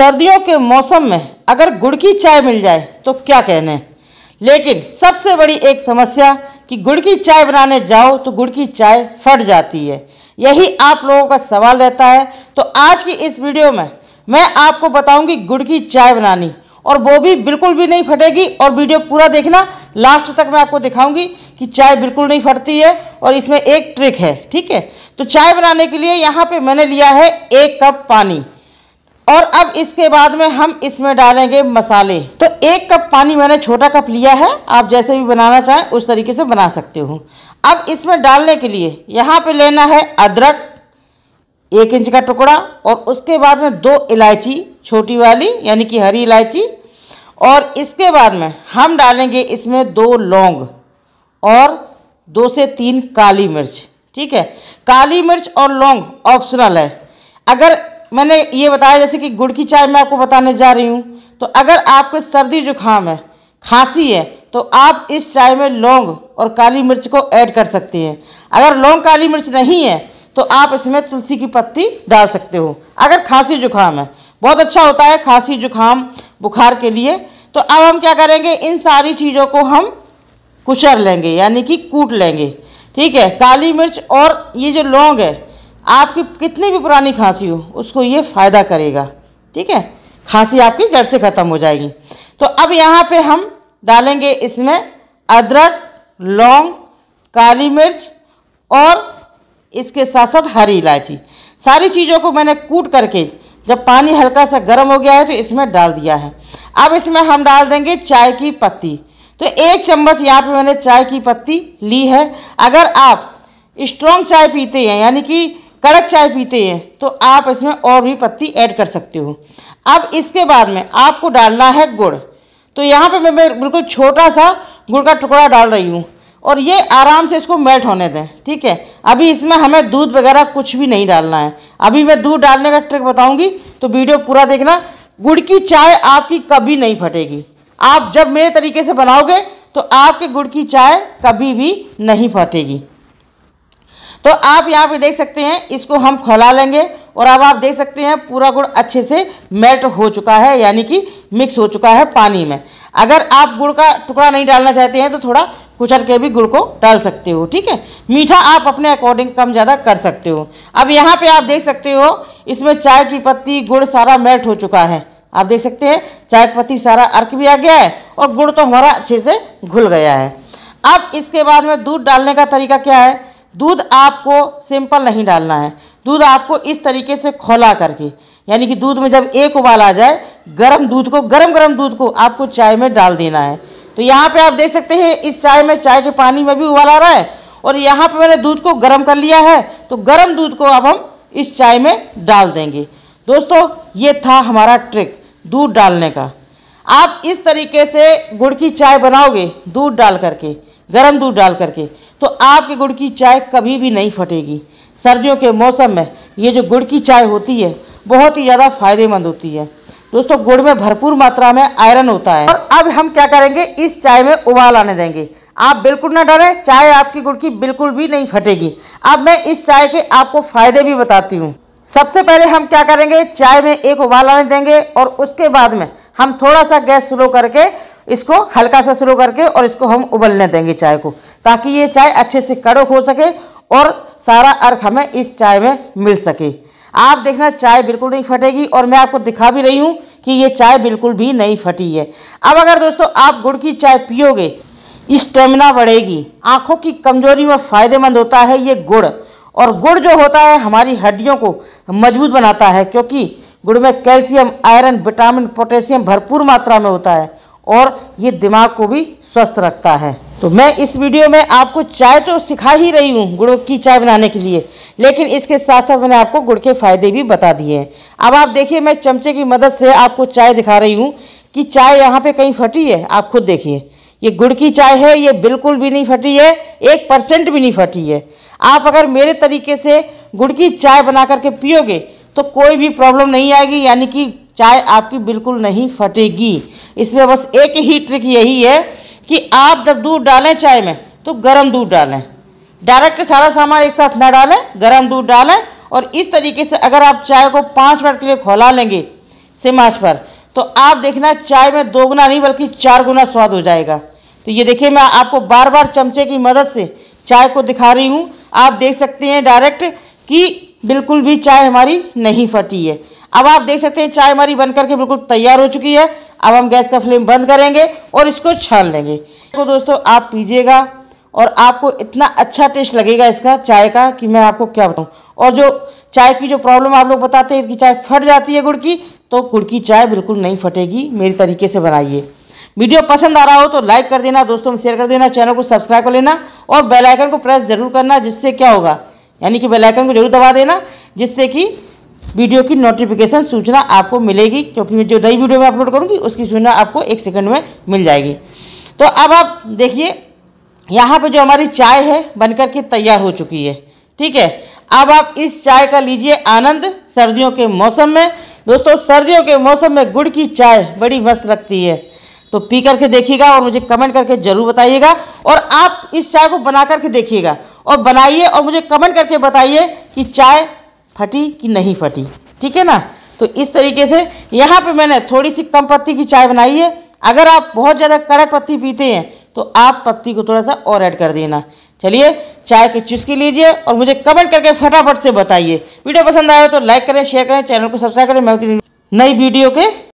सर्दियों के मौसम में अगर गुड़ की चाय मिल जाए तो क्या कहने लेकिन सबसे बड़ी एक समस्या कि गुड़ की चाय बनाने जाओ तो गुड़ की चाय फट जाती है यही आप लोगों का सवाल रहता है तो आज की इस वीडियो में मैं आपको बताऊंगी गुड़ की चाय बनानी और वो भी बिल्कुल भी नहीं फटेगी और वीडियो पूरा देखना लास्ट तक मैं आपको दिखाऊंगी कि चाय बिल्कुल नहीं फटती है और इसमें एक ट्रिक है ठीक है तो चाय बनाने के लिए यहाँ पर मैंने लिया है एक कप पानी और अब इसके बाद में हम इसमें डालेंगे मसाले तो एक कप पानी मैंने छोटा कप लिया है आप जैसे भी बनाना चाहें उस तरीके से बना सकते हो अब इसमें डालने के लिए यहाँ पे लेना है अदरक एक इंच का टुकड़ा और उसके बाद में दो इलायची छोटी वाली यानी कि हरी इलायची और इसके बाद में हम डालेंगे इसमें दो लौंग और दो से तीन काली मिर्च ठीक है काली मिर्च और लौंग ऑप्शनल है अगर मैंने ये बताया जैसे कि गुड़ की चाय मैं आपको बताने जा रही हूँ तो अगर आपको सर्दी जुकाम है खांसी है तो आप इस चाय में लौंग और काली मिर्च को ऐड कर सकते हैं अगर लौंग काली मिर्च नहीं है तो आप इसमें तुलसी की पत्ती डाल सकते हो अगर खांसी जुकाम है बहुत अच्छा होता है खांसी जुकाम बुखार के लिए तो अब हम क्या करेंगे इन सारी चीज़ों को हम कुचर लेंगे यानी कि कूट लेंगे ठीक है काली मिर्च और ये जो लौंग है आपकी कितनी भी पुरानी खांसी हो उसको ये फ़ायदा करेगा ठीक है खांसी आपकी जड़ से ख़त्म हो जाएगी तो अब यहाँ पे हम डालेंगे इसमें अदरक लौंग काली मिर्च और इसके साथ साथ हरी इलायची सारी चीज़ों को मैंने कूट करके जब पानी हल्का सा गर्म हो गया है तो इसमें डाल दिया है अब इसमें हम डाल देंगे चाय की पत्ती तो एक चम्मच यहाँ पे मैंने चाय की पत्ती ली है अगर आप स्ट्रॉन्ग चाय पीते हैं यानी कि कड़क चाय पीते हैं तो आप इसमें और भी पत्ती ऐड कर सकते हो अब इसके बाद में आपको डालना है गुड़ तो यहाँ पे मैं बिल्कुल छोटा सा गुड़ का टुकड़ा डाल रही हूँ और ये आराम से इसको मेल्ट होने दें ठीक है अभी इसमें हमें दूध वगैरह कुछ भी नहीं डालना है अभी मैं दूध डालने का ट्रिक बताऊँगी तो वीडियो पूरा देखना गुड़ की चाय आपकी कभी नहीं फटेगी आप जब मेरे तरीके से बनाओगे तो आपके गुड़ की चाय कभी भी नहीं फटेगी तो आप यहाँ पे देख सकते हैं इसको हम खोला लेंगे और अब आप देख सकते हैं पूरा गुड़ अच्छे से मेल्ट हो चुका है यानी कि मिक्स हो चुका है पानी में अगर आप गुड़ का टुकड़ा नहीं डालना चाहते हैं तो थोड़ा कुचल के भी गुड़ को डाल सकते हो ठीक है मीठा आप अपने अकॉर्डिंग कम ज़्यादा कर सकते हो अब यहाँ पे आप देख सकते हो इसमें चाय की पत्ती गुड़ सारा मेल्ट हो चुका है आप देख सकते हैं चाय की पत्ती सारा अर्क भी आ गया है और गुड़ तो हमारा अच्छे से घुल गया है अब इसके बाद में दूध डालने का तरीका क्या है दूध आपको सिंपल नहीं डालना है दूध आपको इस तरीके से खोला करके यानी कि दूध में जब एक उबाल आ जाए गरम दूध को गरम गरम दूध को आपको चाय में डाल देना है तो यहाँ पे आप देख सकते हैं इस चाय में चाय के पानी में भी उबाल आ रहा है और यहाँ पे मैंने दूध को गर्म कर लिया है तो गर्म दूध को अब हम इस चाय में डाल देंगे दोस्तों ये था हमारा ट्रिक दूध डालने का आप इस तरीके से गुड़ की चाय बनाओगे दूध डाल करके गर्म दूध डाल करके तो आपके गुड़ की चाय कभी भी नहीं फटेगी सर्दियों के मौसम में ये जो गुड़ की चाय होती है बहुत ही ज़्यादा फायदेमंद होती है दोस्तों गुड़ में भरपूर मात्रा में आयरन होता है और अब हम क्या करेंगे इस चाय में उबाल आने देंगे आप बिल्कुल ना डरें चाय आपकी गुड़ की बिल्कुल भी नहीं फटेगी अब मैं इस चाय के आपको फायदे भी बताती हूँ सबसे पहले हम क्या करेंगे चाय में एक उबाल आने देंगे और उसके बाद में हम थोड़ा सा गैस स्लो करके इसको हल्का सा स्लो करके और इसको हम उबलने देंगे चाय को ताकि ये चाय अच्छे से कड़क हो सके और सारा अर्क हमें इस चाय में मिल सके आप देखना चाय बिल्कुल नहीं फटेगी और मैं आपको दिखा भी रही हूँ कि ये चाय बिल्कुल भी नहीं फटी है अब अगर दोस्तों आप गुड़ की चाय पियोगे स्टेमिना बढ़ेगी आँखों की कमजोरी में फ़ायदेमंद होता है ये गुड़ और गुड़ जो होता है हमारी हड्डियों को मजबूत बनाता है क्योंकि गुड़ में कैल्शियम आयरन विटामिन पोटेशियम भरपूर मात्रा में होता है और ये दिमाग को भी स्वस्थ रखता है तो मैं इस वीडियो में आपको चाय तो सिखा ही रही हूँ गुड़ की चाय बनाने के लिए लेकिन इसके साथ साथ मैंने आपको गुड़ के फायदे भी बता दिए हैं अब आप देखिए मैं चमचे की मदद से आपको चाय दिखा रही हूँ कि चाय यहाँ पे कहीं फटी है आप खुद देखिए ये गुड़ की चाय है ये बिल्कुल भी नहीं फटी है एक परसेंट भी नहीं फटी है आप अगर मेरे तरीके से गुड़ की चाय बना करके पियोगे तो कोई भी प्रॉब्लम नहीं आएगी यानी कि चाय आपकी बिल्कुल नहीं फटेगी इसमें बस एक ही ट्रिक यही है कि आप जब दूध डालें चाय में तो गर्म दूध डालें डायरेक्ट सारा सामान एक साथ ना डालें गर्म दूध डालें और इस तरीके से अगर आप चाय को पाँच मिनट के लिए खोला लेंगे सिम आँच पर तो आप देखना चाय में दो गुना नहीं बल्कि चार गुना स्वाद हो जाएगा तो ये देखिए मैं आपको बार बार चमचे की मदद से चाय को दिखा रही हूँ आप देख सकते हैं डायरेक्ट कि बिल्कुल भी चाय हमारी नहीं फटी है अब आप देख सकते हैं चाय हमारी बन करके बिल्कुल तैयार हो चुकी है अब हम गैस का फ्लेम बंद करेंगे और इसको छान लेंगे तो दोस्तों आप पीजिएगा और आपको इतना अच्छा टेस्ट लगेगा इसका चाय का कि मैं आपको क्या बताऊं और जो चाय की जो प्रॉब्लम आप लोग बताते हैं कि चाय फट जाती है गुड़ की तो गुड़ की चाय बिल्कुल नहीं फटेगी मेरी तरीके से बनाइए वीडियो पसंद आ रहा हो तो लाइक कर देना दोस्तों में शेयर कर देना चैनल को सब्सक्राइब कर लेना और बेलाइकन को प्रेस जरूर करना जिससे क्या होगा यानी कि बेलाइकन को जरूर दबा देना जिससे कि वीडियो की नोटिफिकेशन सूचना आपको मिलेगी क्योंकि मैं जो नई वीडियो में अपलोड करूँगी उसकी सूचना आपको एक सेकंड में मिल जाएगी तो अब आप देखिए यहाँ पे जो हमारी चाय है बनकर के तैयार हो चुकी है ठीक है अब आप इस चाय का लीजिए आनंद सर्दियों के मौसम में दोस्तों सर्दियों के मौसम में गुड़ की चाय बड़ी मस्त लगती है तो पी करके देखिएगा और मुझे कमेंट करके ज़रूर बताइएगा और आप इस चाय को बना करके देखिएगा और बनाइए और मुझे कमेंट करके बताइए कि चाय फटी कि नहीं फटी ठीक है ना तो इस तरीके से यहाँ पे मैंने थोड़ी सी कम पत्ती की चाय बनाई है अगर आप बहुत ज़्यादा कड़क पत्ती पीते हैं तो आप पत्ती को थोड़ा सा और ऐड कर देना चलिए चाय के चुस्की लीजिए और मुझे कमेंट करके फटाफट से बताइए वीडियो पसंद आया तो लाइक करें शेयर करें चैनल को सब्सक्राइब करें मैं नई वीडियो के